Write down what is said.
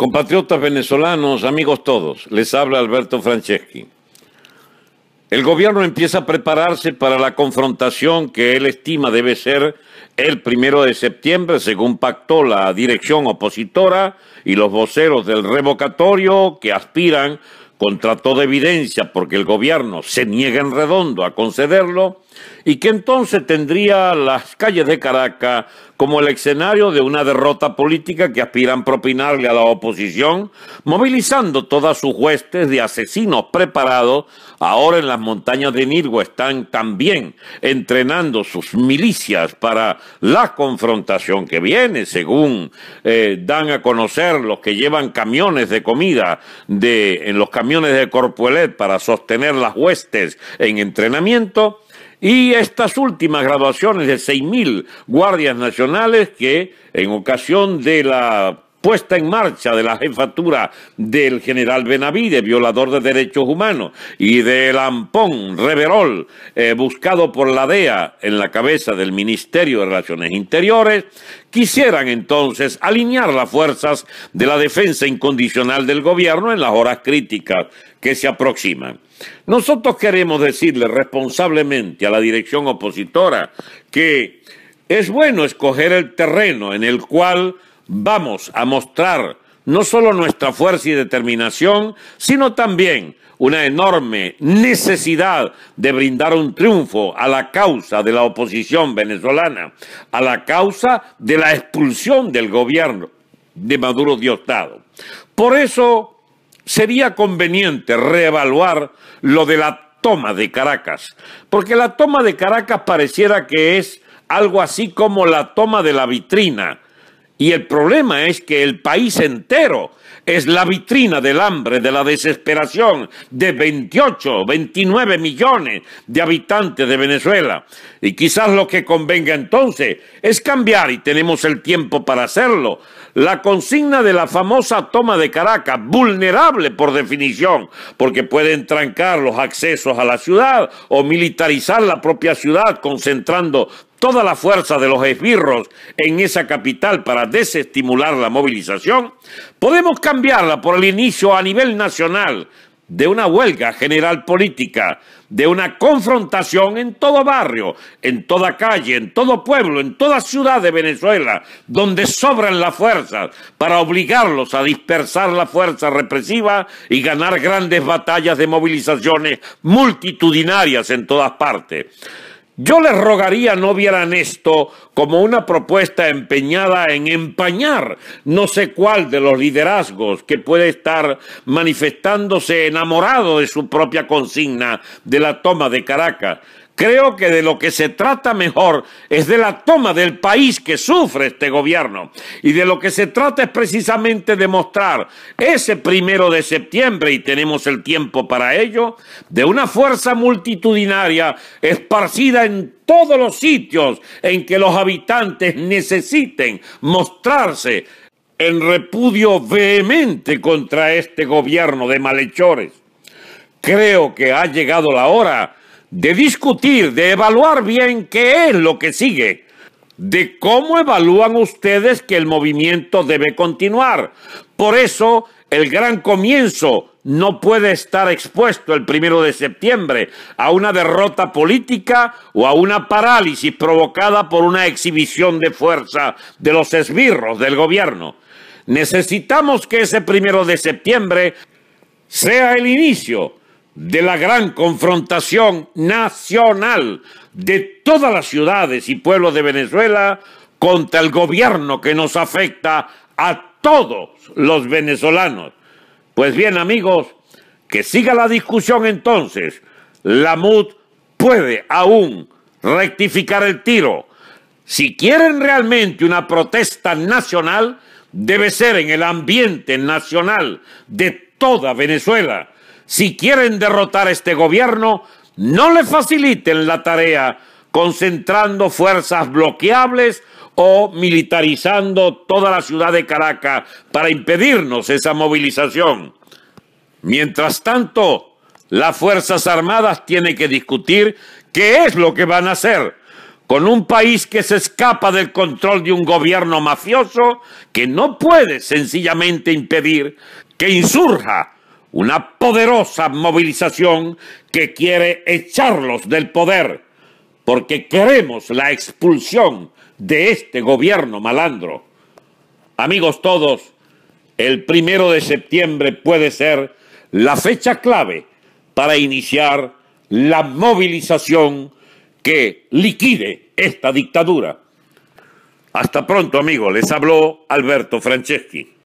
Compatriotas venezolanos, amigos todos, les habla Alberto Franceschi. El gobierno empieza a prepararse para la confrontación que él estima debe ser el primero de septiembre, según pactó la dirección opositora y los voceros del revocatorio que aspiran contra toda evidencia porque el gobierno se niega en redondo a concederlo y que entonces tendría las calles de Caracas como el escenario de una derrota política que aspiran propinarle a la oposición, movilizando todas sus huestes de asesinos preparados, ahora en las montañas de Nirgo están también entrenando sus milicias para la confrontación que viene, según eh, dan a conocer los que llevan camiones de comida de, en los camiones de Corpuelet para sostener las huestes en entrenamiento y estas últimas graduaciones de 6.000 guardias nacionales que en ocasión de la puesta en marcha de la jefatura del general Benavide, violador de derechos humanos, y del Ampón Reverol, eh, buscado por la DEA en la cabeza del Ministerio de Relaciones Interiores, quisieran entonces alinear las fuerzas de la defensa incondicional del gobierno en las horas críticas que se aproximan. Nosotros queremos decirle responsablemente a la dirección opositora que es bueno escoger el terreno en el cual vamos a mostrar no solo nuestra fuerza y determinación, sino también una enorme necesidad de brindar un triunfo a la causa de la oposición venezolana, a la causa de la expulsión del gobierno de Maduro Diosdado. Por eso sería conveniente reevaluar lo de la toma de Caracas, porque la toma de Caracas pareciera que es algo así como la toma de la vitrina, y el problema es que el país entero es la vitrina del hambre, de la desesperación de 28, 29 millones de habitantes de Venezuela. Y quizás lo que convenga entonces es cambiar, y tenemos el tiempo para hacerlo, la consigna de la famosa toma de Caracas, vulnerable por definición, porque pueden trancar los accesos a la ciudad o militarizar la propia ciudad concentrando toda la fuerza de los esbirros en esa capital para desestimular la movilización, podemos cambiarla por el inicio a nivel nacional de una huelga general política, de una confrontación en todo barrio, en toda calle, en todo pueblo, en toda ciudad de Venezuela, donde sobran las fuerzas para obligarlos a dispersar la fuerza represiva y ganar grandes batallas de movilizaciones multitudinarias en todas partes. Yo les rogaría no vieran esto como una propuesta empeñada en empañar no sé cuál de los liderazgos que puede estar manifestándose enamorado de su propia consigna de la toma de Caracas, Creo que de lo que se trata mejor es de la toma del país que sufre este gobierno. Y de lo que se trata es precisamente de mostrar ese primero de septiembre, y tenemos el tiempo para ello, de una fuerza multitudinaria esparcida en todos los sitios en que los habitantes necesiten mostrarse en repudio vehemente contra este gobierno de malhechores. Creo que ha llegado la hora de discutir, de evaluar bien qué es lo que sigue, de cómo evalúan ustedes que el movimiento debe continuar. Por eso, el gran comienzo no puede estar expuesto el primero de septiembre a una derrota política o a una parálisis provocada por una exhibición de fuerza de los esbirros del gobierno. Necesitamos que ese primero de septiembre sea el inicio de la gran confrontación nacional de todas las ciudades y pueblos de Venezuela contra el gobierno que nos afecta a todos los venezolanos. Pues bien amigos, que siga la discusión entonces. La MUD puede aún rectificar el tiro. Si quieren realmente una protesta nacional, debe ser en el ambiente nacional de toda Venezuela si quieren derrotar a este gobierno, no le faciliten la tarea concentrando fuerzas bloqueables o militarizando toda la ciudad de Caracas para impedirnos esa movilización. Mientras tanto, las Fuerzas Armadas tienen que discutir qué es lo que van a hacer con un país que se escapa del control de un gobierno mafioso que no puede sencillamente impedir que insurja una poderosa movilización que quiere echarlos del poder, porque queremos la expulsión de este gobierno malandro. Amigos todos, el primero de septiembre puede ser la fecha clave para iniciar la movilización que liquide esta dictadura. Hasta pronto, amigos. Les habló Alberto Franceschi.